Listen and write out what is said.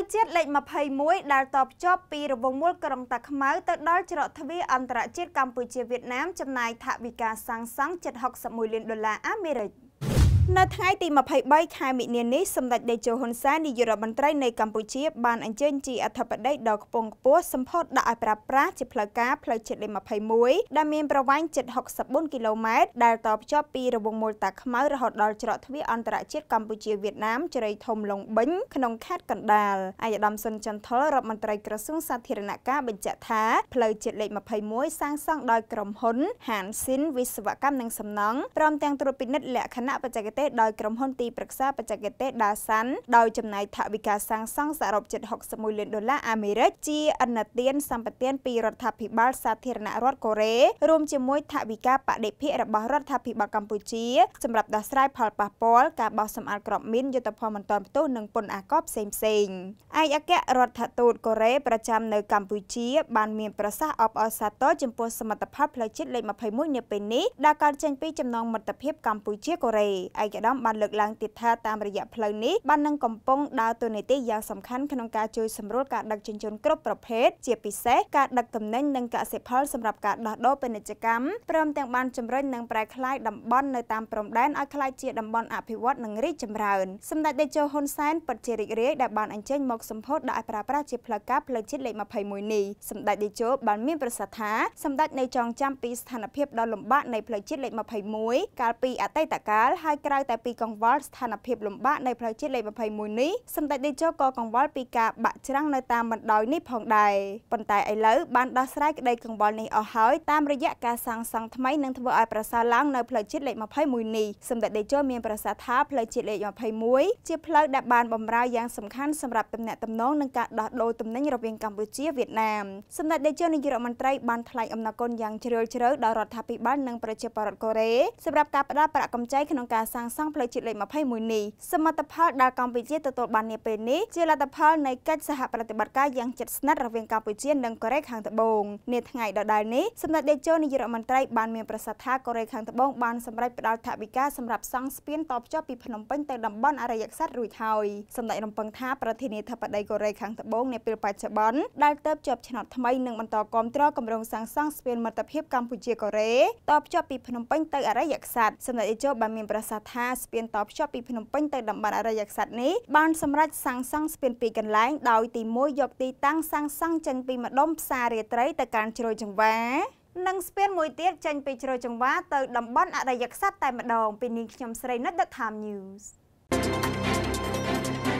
ផ្លូវជាតិលេខ21ដែលតភ្ជាប់ពីរវងមូលក្រុងតាខ្មៅទៅដល់ច្រកទ្វារអន្តរជាតិកម្ពុជាវៀតណាមចំណាយថវិកាសាងសង់761លានដុល្លារអាមេរិក។នៅថ្ងៃទី23ខែមិនិនានេះសម្ដេចតេជោហ៊ុនសែននាយករដ្ឋមន្ត្រីនៃកម្ពុជា បានអញ្ជើញជាអធិបតីដ៏ខ្ពង់ខ្ពស់សម្ពោធដាក់ឲ្យប្រើប្រាស់ជាផ្លូវការផ្លូវជាតិលេខ21ដែលមានប្រវែងជិត64គីឡូម៉ែត្រដែលតភ្ជាប់ពីរង្វង់មូលតាខ្មៅរហូតដល់ច្រកទ្វារអន្តរជាតិកម្ពុជាវៀតណាមជ្រៃធំលងបិញក្នុងខេត្តកណ្ដាលអាយដាមសុនចន្ទថលរដ្ឋមន្ត្រីក្រសួងសាធារណការបញ្ជាក់ថាផ្លូវជាតិលេខ21សាងសង់ដោយក្រុមហ៊ុន Hansin វិស្វកម្មនិងសំណង់ព្រមទាំងត្រួតពិនិត្យលក្ខណៈបច្ចេកទេសទេសដោយក្រុមហ៊ុនទីប្រឹក្សាបច្ចេកទេស Dasan ដោយចំណាយថវិកាសាងសង់សរុបជិត61លានដុល្លារអាមេរិកជាអនុទានសម្បទានពីរដ្ឋាភិបាលសាធារណរដ្ឋកូរ៉េរួមជាមួយ ថវិកាបដិភិរបស់រដ្ឋាភិបាលកម្ពុជាសម្រាប់ដោះស្រាយផលប៉ះពាល់ការបោះសម្អាតក្របមីនយុទ្ធភ័ណ្ឌមិនទាន់ផ្ទុះនិងពន្ធអាករផ្សេងផ្សេងឯកអគ្គរដ្ឋទូតកូរ៉េប្រចាំនៅកម្ពុជា បាន មានប្រសាសន៍អបអរសាទរចំពោះសមិទ្ធផលផ្លូវជាតិលេខ21នាពេលនេះដែលកើតចេញពីចំណងមិត្តភាពកម្ពុជាកូរ៉េឯកអគ្គឧត្តមបានលើកឡើងទៀតថាតាមរយៈផ្លូវនេះបាននឹងកំពុងដើរតួនាទីយ៉ាងសំខាន់ក្នុងការជួយសម្រួលការដឹកជញ្ជូនគ្រប់ប្រភេទជាពិសេសការដឹកទំនិញនិងកសិផលសម្រាប់ការដោះដូរពាណិជ្ជកម្មព្រមទាំងបានជំរុញនិងប្រែក្លាយតំបន់នៅតាមព្រំដែនឲ្យក្លាយជាតំបន់អភិវឌ្ឍនិងរីកចម្រើនសម្ដេចតេជោហ៊ុនសែនពិតជារីករាយដែលបានអញ្ជើញមកសម្ពោធដោយប្រើប្រាស់ជាផ្លូវការផ្លូវជាតិលេខ21នេះសម្ដេចតេជោបានមានប្រសាសន៍ថាសម្ដេចនៅចងចាំពីស្ថានភាពដ៏លំបាកនៃផ្លូវជាតិលេខ21កាលពីអតីតកាលហើយក្រោយៅតែពីកង្វល់ស្ថានភាពលំបាកនៃផ្លូវជាតិលេខ21នេះសម្ដេចតេជោក៏កង្វល់ពីការបាក់ច្រាំងនៅតាមបណ្ដោយនេះផងដែរប៉ុន្តែឥឡូវបានដោះស្រាយក្តីកង្វល់នេះអស់ហើយតាមរយៈការសាងសង់ថ្មីនិងធ្វើឲ្យប្រសើរឡើងនៅផ្លូវជាតិលេខ21នេះសម្ដេចតេជោមានប្រសាសន៍ថាផ្លូវជាតិលេខ21ជាផ្លូវដែលបានបម្រើយ៉ាងសំខាន់សម្រាប់ទំនាក់ទំនងនិងការដោះដូរទំនិញរវាងកម្ពុជាវៀតណាមសម្ដេចតេជោនាយករដ្ឋមន្ត្រីបានថ្លែងអំណរគុណយ៉ាងជ្រាលជ្រៅដល់រដ្ឋាភិបាលនិងប្រជាពលរដ្ឋកូរ៉េសម្រាប់ការផ្តល់ប្រាក់កម្ចីក្នុងការសាសាងសង់ផ្លូវជាតិលេខ21នេះសមិទ្ធផលដែលកម្ពុជាទទួលបាននាពេលនេះជាលទ្ធផលនៃកិច្ចសហប្រតិបត្តិការយ៉ាងជិតស្និទ្ធរវាងកម្ពុជានិងកូរ៉េខាងត្បូងនាថ្ងៃដដែលនេះសម្ដេចតេជោនាយករដ្ឋមន្ត្រីបានមានប្រសាសន៍ថាកូរ៉េខាងត្បូងបានសម្រេចផ្តល់ថវិកាសម្រាប់សង់ស្ពានតភ្ជាប់ពីភ្នំពេញទៅតំបន់អរិយស័ក្តិរួចហើយសម្ដេចរំពឹងថាប្រធានាធិបតីកូរ៉េខាងត្បូងនាពេលបច្ចុប្បន្នដែលទៅជាប់ឆ្នោតថ្មីនឹងបន្តគ្រប់គ្រងគម្រោងសាងសង់ស្ពានមិត្តភាពកម្ពុជាកូរ៉េតភ្ជាប់ពីភ្នំពេញទៅអរិយស័ក្តិសម្ដេចតេជោបានមានប្រសាសន៍ថាស្ពានតភ្ជាប់ពីភ្នំពេញទៅតំបន់អរិយក្សត្រនេះបានសម្រេចសាងសង់ស្ពានពីរកន្លែង ដោយទី1យកទីតាំងសាងសង់ចេញពីម្ដុំផ្សាររាត្រីទៅកាន់ជ្រោយចង្វា និងស្ពានមួយទៀតចេញពីជ្រោយចង្វាទៅតំបន់អរិយក្សត្រតែម្ដងពីនេះខ្ញុំស្រីណិតដឹកតាម news thank you